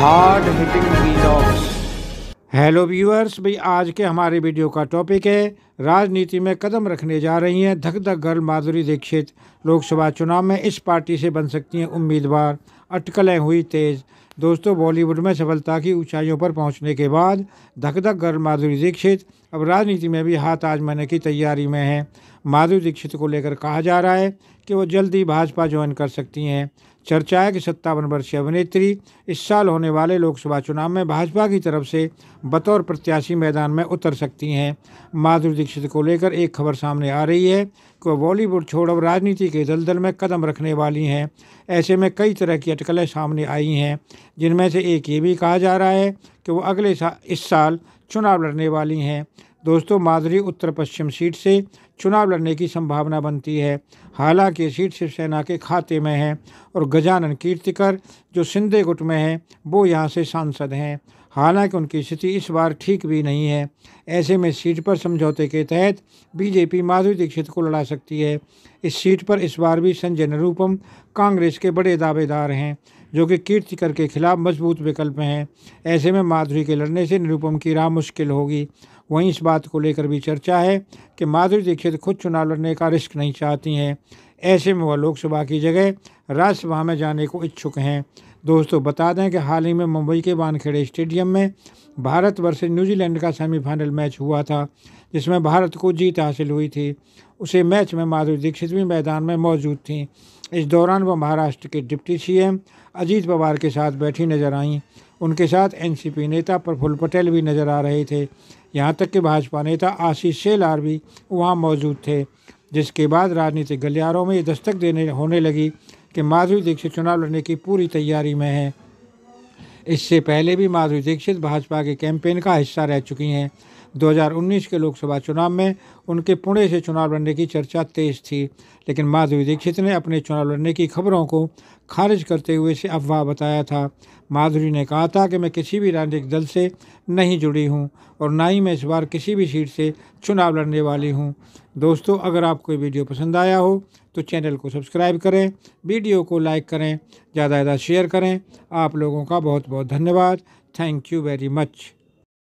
hard hitting hello viewers भाई आज के हमारे वीडियो का टॉपिक है राजनीति में कदम रखने जा रही हैं धक धक गर्ल माधुरी दीक्षित लोकसभा चुनाव में इस पार्टी से बन सकती हैं उम्मीदवार अटकलें हुई तेज़ दोस्तों बॉलीवुड में सफलता की ऊंचाइयों पर पहुंचने के बाद धक धक गर्ल माधुरी दीक्षित अब राजनीति में भी हाथ आजमाने की तैयारी में हैं माधुरी दीक्षित को लेकर कहा जा रहा है कि वो जल्दी भाजपा ज्वाइन कर सकती हैं चर्चा है कि सत्तावन वर्षीय अभिनेत्री इस साल होने वाले लोकसभा चुनाव में भाजपा की तरफ से बतौर प्रत्याशी मैदान में उतर सकती हैं माधुरी दीक्षित को लेकर एक खबर सामने आ रही है कि वह बॉलीवुड छोड़ अब राजनीति के दलदल में कदम रखने वाली हैं ऐसे में कई तरह की अटकलें सामने आई हैं जिनमें से एक ये भी कहा जा रहा है कि वो अगले सा, इस साल चुनाव लड़ने वाली हैं दोस्तों माधुरी उत्तर पश्चिम सीट से चुनाव लड़ने की संभावना बनती है हालांकि सीट शिवसेना के खाते में है और गजानन कीर्तिकर जो सिंधे गुट में हैं वो यहाँ से सांसद हैं हालांकि उनकी स्थिति इस बार ठीक भी नहीं है ऐसे में सीट पर समझौते के तहत बीजेपी माधुरी दीक्षित को लड़ा सकती है इस सीट पर इस बार भी संजय निरूपम कांग्रेस के बड़े दावेदार हैं जो कि कीर्ति कर के खिलाफ मजबूत विकल्प हैं ऐसे में माधुरी के लड़ने से निरुपम की राह मुश्किल होगी वहीं इस बात को लेकर भी चर्चा है कि माधुरी दीक्षित खुद चुनाव लड़ने का रिस्क नहीं चाहती हैं ऐसे में वह लोकसभा की जगह राज्यसभा में जाने को इच्छुक हैं दोस्तों बता दें कि हाल ही में मुंबई के वानखेड़े स्टेडियम में भारत वर्ष न्यूजीलैंड का सेमीफाइनल मैच हुआ था जिसमें भारत को जीत हासिल हुई थी उसे मैच में माधुरी दीक्षित भी मैदान में मौजूद थीं इस दौरान वह महाराष्ट्र के डिप्टी सीएम अजीत पवार के साथ बैठी नजर आईं उनके साथ एनसीपी नेता प्रफुल्ल पटेल भी नजर आ रहे थे यहाँ तक कि भाजपा नेता आशीष शेलार भी वहाँ मौजूद थे जिसके बाद राजनीतिक गलियारों में ये दस्तक देने होने लगी कि माधुरी दीक्षित चुनाव लड़ने की पूरी तैयारी में है इससे पहले भी माधुरी दीक्षित भाजपा के कैंपेन का हिस्सा रह चुकी हैं 2019 के लोकसभा चुनाव में उनके पुणे से चुनाव लड़ने की चर्चा तेज थी लेकिन माधुरी दीक्षित ने अपने चुनाव लड़ने की खबरों को खारिज करते हुए इसे अफवाह बताया था माधुरी ने कहा था कि मैं किसी भी राजनीतिक दल से नहीं जुड़ी हूँ और ना ही मैं इस बार किसी भी सीट से चुनाव लड़ने वाली हूँ दोस्तों अगर आपको वीडियो पसंद आया हो तो चैनल को सब्सक्राइब करें वीडियो को लाइक करें ज़्यादा ज़्यादा शेयर करें आप लोगों का बहुत बहुत धन्यवाद थैंक यू वेरी मच